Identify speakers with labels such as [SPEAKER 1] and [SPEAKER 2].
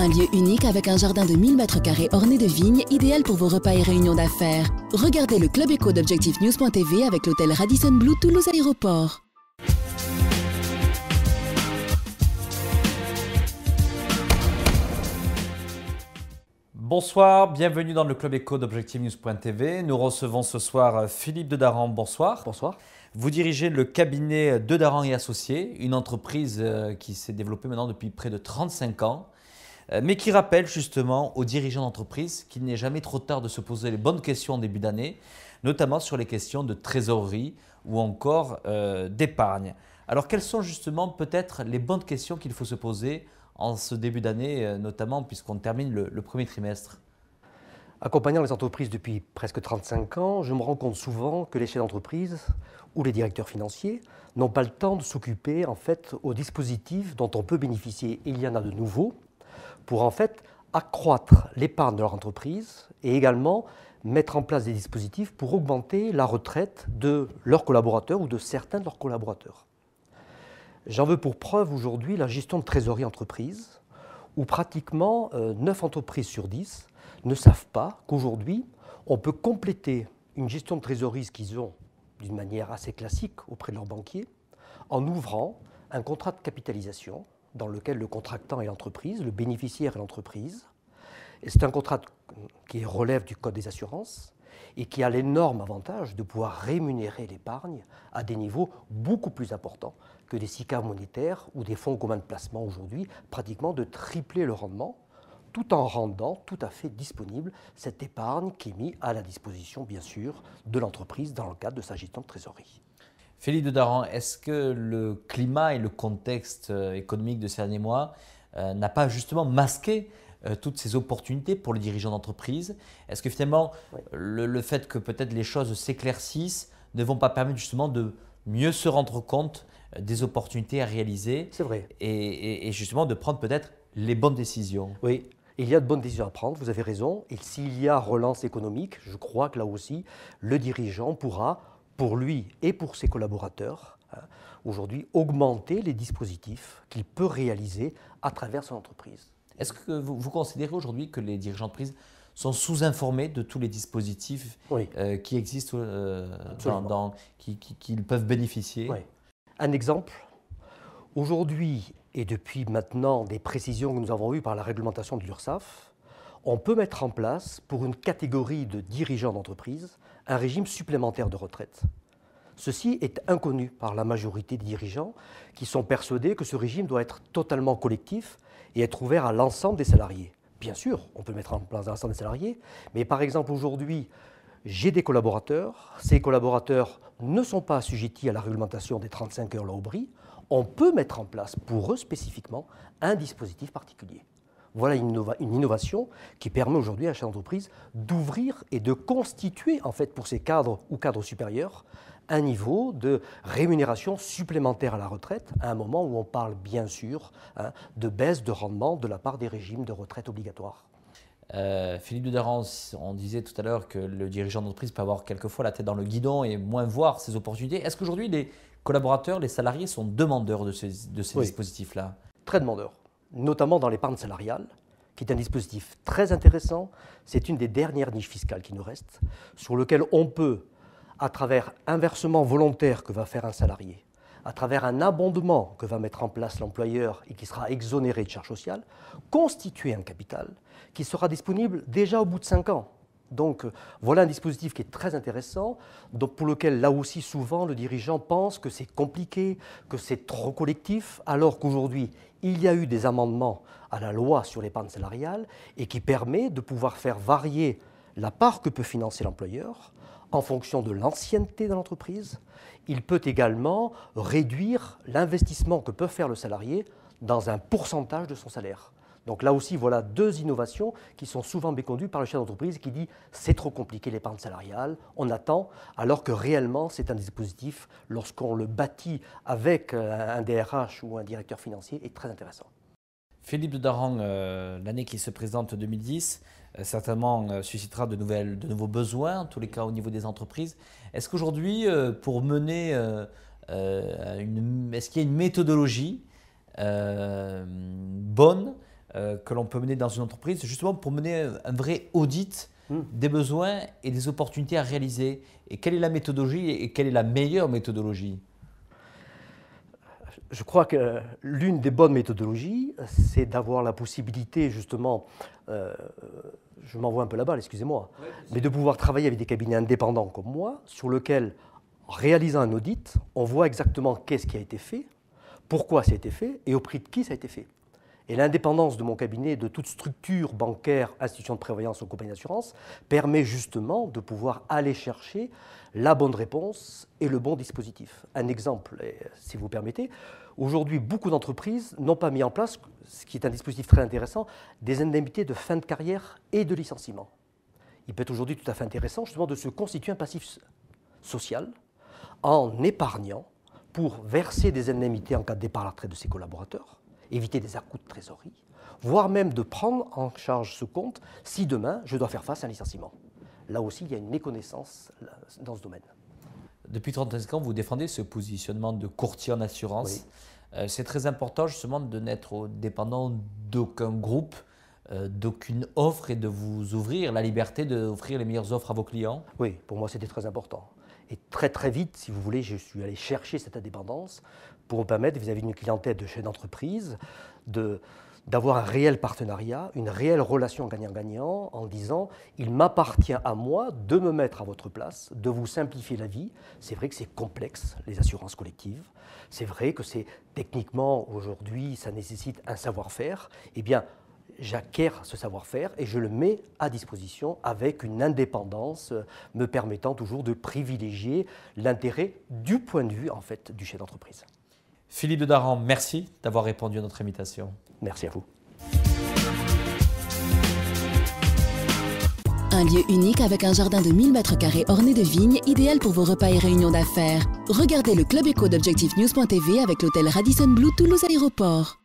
[SPEAKER 1] Un lieu unique avec un jardin de 1000 m carrés orné de vignes, idéal pour vos repas et réunions d'affaires. Regardez le Club Éco d'ObjectiveNews.tv avec l'hôtel Radisson Blue Toulouse Aéroport. Bonsoir, bienvenue dans le Club Éco d'objectivenews.tv. Nous recevons ce soir euh, Philippe de Daran. Bonsoir. Bonsoir. Vous dirigez le cabinet euh, De Daran et Associés, une entreprise euh, qui s'est développée maintenant depuis près de 35 ans euh, mais qui rappelle justement aux dirigeants d'entreprise qu'il n'est jamais trop tard de se poser les bonnes questions en début d'année, notamment sur les questions de trésorerie ou encore euh, d'épargne. Alors quelles sont justement peut-être les bonnes questions qu'il faut se poser en ce début d'année, euh, notamment puisqu'on termine le, le premier trimestre Accompagnant les entreprises depuis presque
[SPEAKER 2] 35 ans, je me rends compte souvent que les chefs d'entreprise ou les directeurs financiers n'ont pas le temps de s'occuper en fait aux dispositifs dont on peut bénéficier. Il y en a de nouveaux pour en fait accroître l'épargne de leur entreprise et également mettre en place des dispositifs pour augmenter la retraite de leurs collaborateurs ou de certains de leurs collaborateurs. J'en veux pour preuve aujourd'hui la gestion de trésorerie entreprise, où pratiquement 9 euh, entreprises sur 10 ne savent pas qu'aujourd'hui, on peut compléter une gestion de trésorerie qu'ils ont d'une manière assez classique auprès de leurs banquiers en ouvrant un contrat de capitalisation dans lequel le contractant est l'entreprise, le bénéficiaire est l'entreprise. C'est un contrat qui relève du Code des assurances et qui a l'énorme avantage de pouvoir rémunérer l'épargne à des niveaux beaucoup plus importants que des SICA monétaires ou des fonds communs de placement aujourd'hui, pratiquement de tripler le rendement tout en rendant tout à fait disponible cette épargne qui est mise à la disposition, bien sûr, de l'entreprise dans le cadre de sa gestion de trésorerie.
[SPEAKER 1] Félix de Daran, est-ce que le climat et le contexte euh, économique de ces derniers mois euh, n'a pas justement masqué euh, toutes ces opportunités pour les dirigeants d'entreprise Est-ce que finalement le, fait que peut-être les choses s'éclaircissent ne vont pas permettre justement de mieux se rendre compte des opportunités à réaliser C'est vrai. Et, et justement de prendre peut-être les bonnes décisions
[SPEAKER 2] Oui, il y a de bonnes décisions à prendre, vous avez raison. Et s'il y a relance économique, je crois que là aussi, le dirigeant pourra pour lui et pour ses collaborateurs, hein,
[SPEAKER 1] aujourd'hui, augmenter les dispositifs qu'il peut réaliser à travers son entreprise. Est-ce que vous, vous considérez aujourd'hui que les dirigeants de prise sont sous-informés de tous les dispositifs euh, qui existent, euh, dans, qui, peuvent bénéficier
[SPEAKER 2] Un exemple, aujourd'hui et depuis maintenant des précisions que nous avons eues par la réglementation de l'URSSAF, on peut mettre en place, pour une catégorie de dirigeants d'entreprise, un régime supplémentaire de retraite. Ceci est inconnu par la majorité des dirigeants qui sont persuadés que ce régime doit être totalement collectif et être ouvert à l'ensemble des salariés. Bien sûr, on peut mettre en place l'ensemble des salariés, mais par exemple aujourd'hui, j'ai des collaborateurs, ces collaborateurs ne sont pas assujettis à la réglementation des 35 heures là on peut mettre en place pour eux spécifiquement un dispositif particulier. Voilà une, innovation qui permet aujourd'hui à chaque entreprise d'ouvrir et de constituer, en fait, pour ses cadres ou cadres supérieurs, un niveau de rémunération supplémentaire à la retraite, à un moment où on parle bien sûr hein, de baisse de rendement de la part des
[SPEAKER 1] régimes de retraite obligatoires. Euh, Philippe de Darance, on disait tout à l'heure que le dirigeant d'entreprise peut avoir quelquefois la tête dans le guidon et moins voir ses opportunités. Est-ce qu'aujourd'hui les collaborateurs, les salariés sont demandeurs de ces, dispositifs-là Très demandeurs notamment dans l'épargne salariale,
[SPEAKER 2] qui est un dispositif très intéressant. C'est une des dernières niches fiscales qui nous reste, sur lequel on peut, à travers un versement volontaire que va faire un salarié, à travers un abondement que va mettre en place l'employeur et qui sera exonéré de charges sociales, constituer un capital qui sera disponible déjà au bout de cinq ans. Donc voilà un dispositif qui est très intéressant, pour lequel là aussi souvent le dirigeant pense que c'est compliqué, que c'est trop collectif, alors qu'aujourd'hui il y a eu des amendements à la loi sur l'épargne salariale et qui permet de pouvoir faire varier la part que peut financer l'employeur en fonction de l'ancienneté de l'entreprise. Il peut également réduire l'investissement que peut faire le salarié dans un pourcentage de son salaire. Donc là aussi, voilà deux innovations qui sont souvent méconduites par le chef d'entreprise qui dit c'est trop compliqué l'épargne salariale, on attend, alors que réellement c'est un dispositif, lorsqu'on le bâtit avec euh, un DRH ou un directeur financier, est très intéressant.
[SPEAKER 1] Philippe de darang euh, l'année qui se présente 2010, euh, certainement suscitera de, nouvelles, de nouveaux besoins, en tous les cas au niveau des entreprises. Est-ce qu'aujourd'hui, pour mener, une, est-ce qu'il y a une méthodologie on peut mener dans une entreprise, justement pour mener un vrai audit hmm. des besoins et des opportunités à réaliser. Et quelle est la méthodologie et quelle est la meilleure méthodologie je crois que l'une des bonnes méthodologies, c'est d'avoir la possibilité,
[SPEAKER 2] justement, euh, je m'envoie un peu là balle, excusez-moi, mais de pouvoir travailler avec des cabinets indépendants comme moi, sur lequel en réalisant un audit, on voit exactement qu'est-ce qui a été fait, pourquoi ça a été fait et au prix de qui ça a été fait. Et l'indépendance de mon cabinet de toute structure bancaire, institution de prévoyance ou compagnie d'assurance permet justement de pouvoir aller chercher la bonne réponse et le bon dispositif. Un exemple, euh, si vous permettez, aujourd'hui, beaucoup d'entreprises n'ont pas mis en place, ce qui est un dispositif très intéressant, des indemnités de fin de carrière et de licenciement. Il peut être aujourd'hui tout à fait intéressant justement de se constituer un passif social en épargnant pour verser des indemnités en cas de départ à la de ses collaborateurs éviter des à de trésorerie, voire même de prendre en charge ce compte si demain je dois faire face à un licenciement. Là aussi, il y a une méconnaissance dans ce domaine.
[SPEAKER 1] Depuis 35 ans, vous défendez ce positionnement de courtier en assurance. Euh, c'est très important justement de n'être dépendant d'aucun groupe, euh, d'aucune offre et de vous ouvrir la liberté d'offrir les meilleures offres à vos clients. Oui, pour moi c'était très important. Et très très vite, si vous voulez, je suis allé chercher cette indépendance
[SPEAKER 2] pour me permettre, vis-à-vis d'une clientèle de chef d'entreprise, de, d'avoir un réel partenariat, une réelle relation gagnant-gagnant, en disant il m'appartient à moi de me mettre à votre place, de vous simplifier la vie. C'est vrai que c'est complexe, les assurances collectives. C'est vrai que c'est techniquement aujourd'hui, ça nécessite un savoir-faire. Eh bien, j'acquiers ce savoir-faire et je le mets à disposition avec une indépendance euh, me permettant toujours de privilégier l'intérêt du point de vue en fait du chef d'entreprise.
[SPEAKER 1] Philippe de Daran, merci d'avoir répondu à notre invitation. Merci à vous. Un lieu unique avec un jardin de 1000 m2 orné de vignes, idéal pour vos repas et réunions d'affaires. Regardez le Club Eco d'Objectif avec l'hôtel Radisson Blue Toulouse Aéroport.